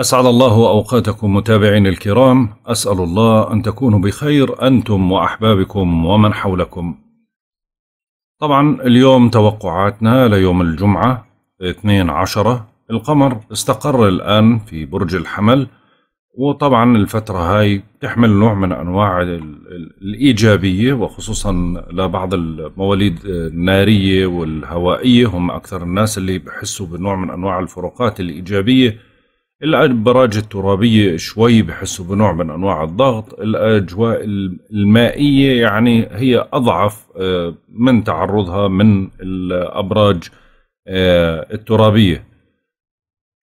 أسعد الله أوقاتكم متابعين الكرام أسأل الله أن تكونوا بخير أنتم وأحبابكم ومن حولكم طبعا اليوم توقعاتنا ليوم الجمعة 12 عشرة القمر استقر الآن في برج الحمل وطبعا الفترة هاي تحمل نوع من أنواع الإيجابية وخصوصا لبعض المواليد النارية والهوائية هم أكثر الناس اللي بحسوا بنوع من أنواع الفروقات الإيجابية البراج الترابية شوي بحسوا بنوع من أنواع الضغط الأجواء المائية يعني هي أضعف آه، من تعرضها من الأبراج آه، الترابية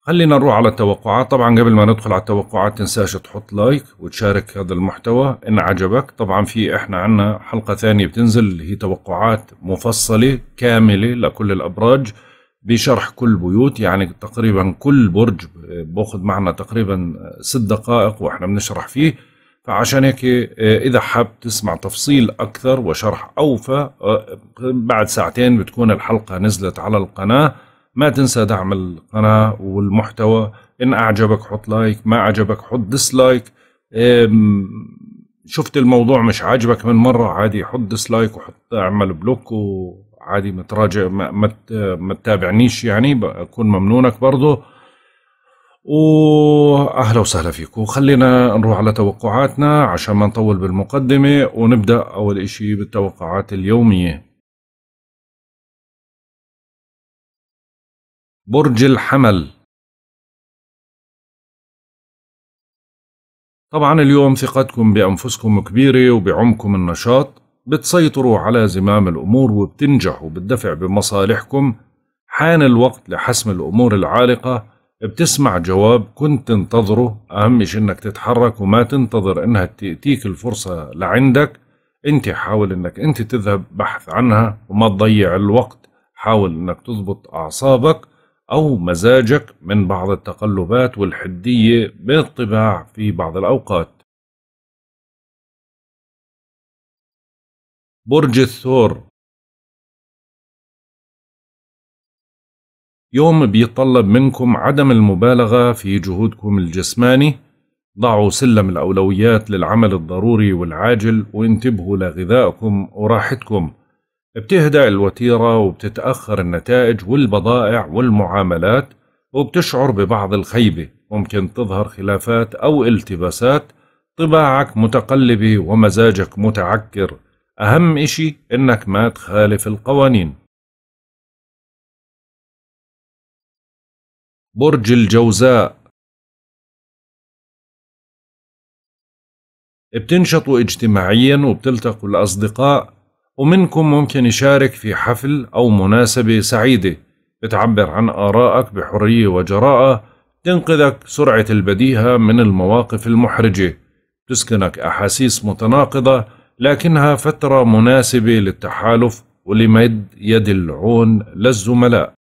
خلينا نروح على التوقعات طبعا قبل ما ندخل على التوقعات تنساش تحط لايك وتشارك هذا المحتوى ان عجبك طبعا في احنا عنا حلقة ثانية بتنزل اللي هي توقعات مفصلة كاملة لكل الابراج بشرح كل بيوت يعني تقريبا كل برج باخذ معنا تقريبا ست دقائق واحنا بنشرح فيه فعشان هيك اذا حاب تسمع تفصيل اكثر وشرح اوفى بعد ساعتين بتكون الحلقه نزلت على القناه ما تنسى دعم القناه والمحتوى ان اعجبك حط لايك ما اعجبك حط ديسلايك شفت الموضوع مش عاجبك من مره عادي حط ديسلايك وحط اعمل بلوك و عادي ما تراجع ما, ما تتابعنيش يعني بكون ممنونك برضه واهلا وسهلا فيكم خلينا نروح على توقعاتنا عشان ما نطول بالمقدمه ونبدا اول اشي بالتوقعات اليوميه برج الحمل طبعا اليوم ثقتكم بانفسكم كبيره وبعمكم النشاط بتسيطروا على زمام الأمور وبتنجحوا بالدفع بمصالحكم حان الوقت لحسم الأمور العالقة بتسمع جواب كنت تنتظره أهم شيء إنك تتحرك وما تنتظر إنها تأتيك الفرصة لعندك أنت حاول إنك أنت تذهب بحث عنها وما تضيع الوقت حاول إنك تضبط أعصابك أو مزاجك من بعض التقلبات والحدية بالطباع في بعض الأوقات برج الثور يوم بيطلب منكم عدم المبالغة في جهودكم الجسماني ضعوا سلم الأولويات للعمل الضروري والعاجل وانتبهوا لغذائكم وراحتكم بتهدأ الوتيرة وبتتأخر النتائج والبضائع والمعاملات وبتشعر ببعض الخيبة ممكن تظهر خلافات أو التباسات طباعك متقلبة ومزاجك متعكر أهم إشي إنك ما تخالف القوانين برج الجوزاء بتنشطوا اجتماعيا وبتلتقوا الأصدقاء ومنكم ممكن يشارك في حفل أو مناسبة سعيدة بتعبر عن آرائك بحرية وجراءة تنقذك سرعة البديهة من المواقف المحرجة تسكنك أحاسيس متناقضة لكنها فترة مناسبة للتحالف ولمد يد العون للزملاء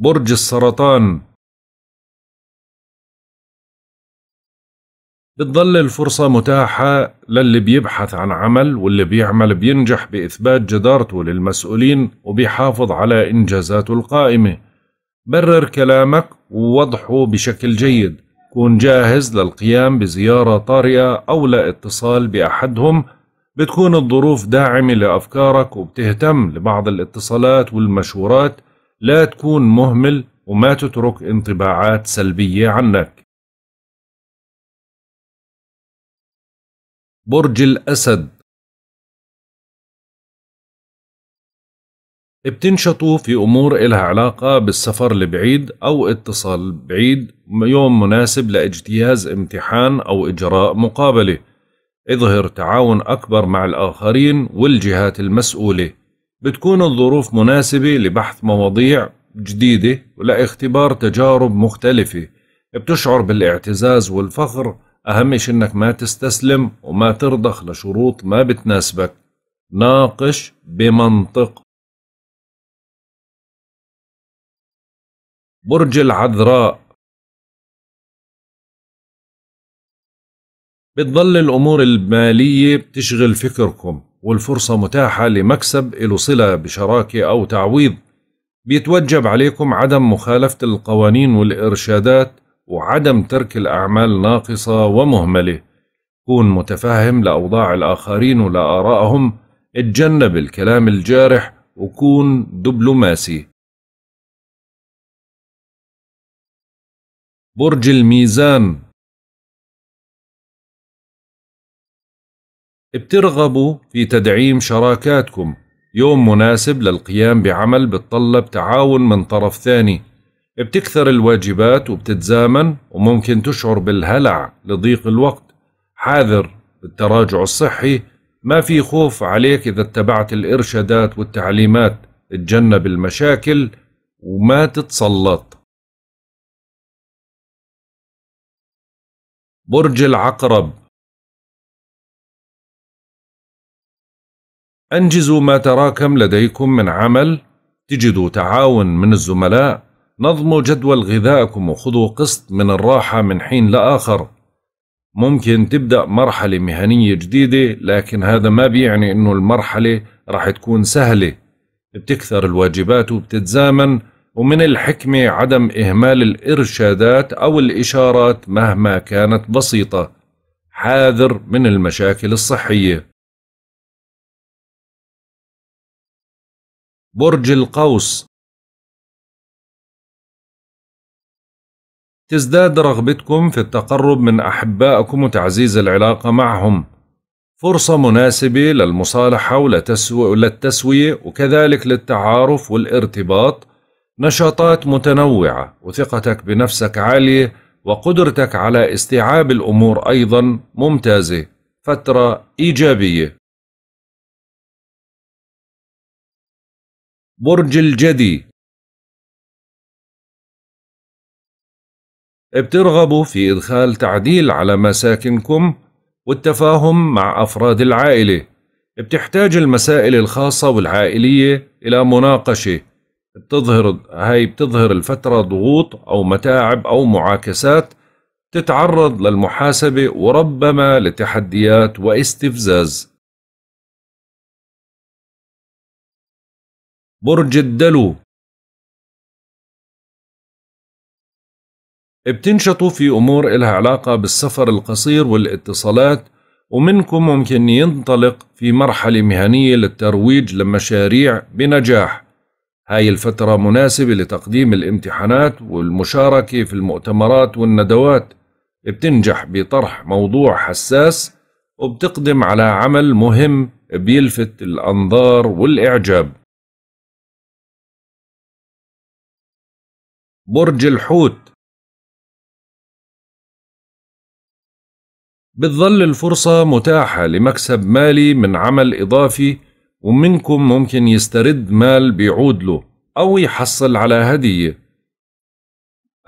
برج السرطان بتضل الفرصة متاحة للي بيبحث عن عمل واللي بيعمل بينجح بإثبات جدارته للمسؤولين وبيحافظ على إنجازاته القائمة برر كلامك ووضحه بشكل جيد كون جاهز للقيام بزيارة طارئة أو لاتصال بأحدهم بتكون الظروف داعمة لأفكارك وبتهتم لبعض الاتصالات والمشورات لا تكون مهمل وما تترك انطباعات سلبية عنك برج الأسد بتنشطوا في أمور إلها علاقة بالسفر لبعيد أو اتصال بعيد يوم مناسب لاجتياز امتحان أو إجراء مقابلة اظهر تعاون أكبر مع الآخرين والجهات المسؤولة بتكون الظروف مناسبة لبحث مواضيع جديدة ولاختبار تجارب مختلفة بتشعر بالاعتزاز والفخر أهم شي إنك ما تستسلم وما ترضخ لشروط ما بتناسبك ناقش بمنطق برج العذراء بتضل الأمور المالية بتشغل فكركم والفرصة متاحة لمكسب إلو صلة بشراكة أو تعويض بيتوجب عليكم عدم مخالفة القوانين والإرشادات وعدم ترك الأعمال ناقصة ومهملة كون متفهم لأوضاع الآخرين ولآرائهم اتجنب الكلام الجارح وكون دبلوماسي برج الميزان بترغبوا في تدعيم شراكاتكم يوم مناسب للقيام بعمل بتطلب تعاون من طرف ثاني بتكثر الواجبات وبتتزامن وممكن تشعر بالهلع لضيق الوقت حاذر بالتراجع الصحي ما في خوف عليك إذا اتبعت الإرشادات والتعليمات تجنب المشاكل وما تتسلط برج العقرب أنجزوا ما تراكم لديكم من عمل تجدوا تعاون من الزملاء نظموا جدول غذائكم وخذوا قسط من الراحة من حين لآخر ممكن تبدأ مرحلة مهنية جديدة لكن هذا ما بيعني أنه المرحلة راح تكون سهلة بتكثر الواجبات وبتتزامن ومن الحكمة عدم إهمال الإرشادات أو الإشارات مهما كانت بسيطة حاذر من المشاكل الصحية برج القوس تزداد رغبتكم في التقرب من أحبائكم وتعزيز العلاقة معهم فرصة مناسبة للمصالحة وللتسوية وكذلك للتعارف والارتباط نشاطات متنوعة وثقتك بنفسك عالية وقدرتك على استيعاب الأمور أيضا ممتازة فترة إيجابية برج الجدي بترغبوا في إدخال تعديل على مساكنكم والتفاهم مع أفراد العائلة بتحتاج المسائل الخاصة والعائلية إلى مناقشة بتظهر هاي بتظهر الفترة ضغوط أو متاعب أو معاكسات تتعرض للمحاسبة وربما لتحديات واستفزاز برج الدلو بتنشطوا في أمور إلها علاقة بالسفر القصير والاتصالات ومنكم ممكن ينطلق في مرحلة مهنية للترويج لمشاريع بنجاح هاي الفترة مناسبة لتقديم الامتحانات والمشاركة في المؤتمرات والندوات بتنجح بطرح موضوع حساس وبتقدم على عمل مهم بيلفت الأنظار والإعجاب برج الحوت بتظل الفرصة متاحة لمكسب مالي من عمل إضافي ومنكم ممكن يسترد مال بيعود له أو يحصل على هدية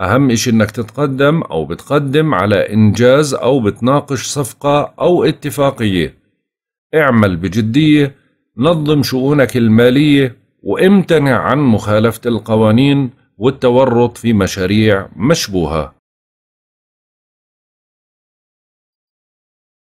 أهم إشي إنك تتقدم أو بتقدم على إنجاز أو بتناقش صفقة أو اتفاقية اعمل بجدية نظم شؤونك المالية وامتنع عن مخالفة القوانين والتورط في مشاريع مشبوهة